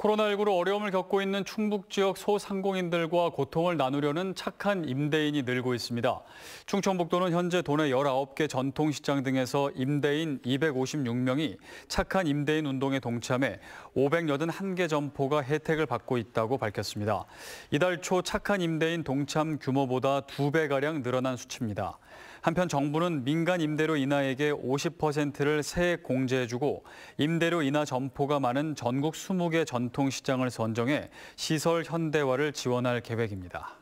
코로나19로 어려움을 겪고 있는 충북 지역 소상공인들과 고통을 나누려는 착한 임대인이 늘고 있습니다. 충청북도는 현재 도내 19개 전통시장 등에서 임대인 256명이 착한 임대인 운동에 동참해 581개 점포가 혜택을 받고 있다고 밝혔습니다. 이달 초 착한 임대인 동참 규모보다 2배가량 늘어난 수치입니다. 한편 정부는 민간 임대료 인하에게 50%를 세액 공제해주고 임대료 인하 점포가 많은 전국 20개 전통 전통시장을 선정해 시설 현대화를 지원할 계획입니다.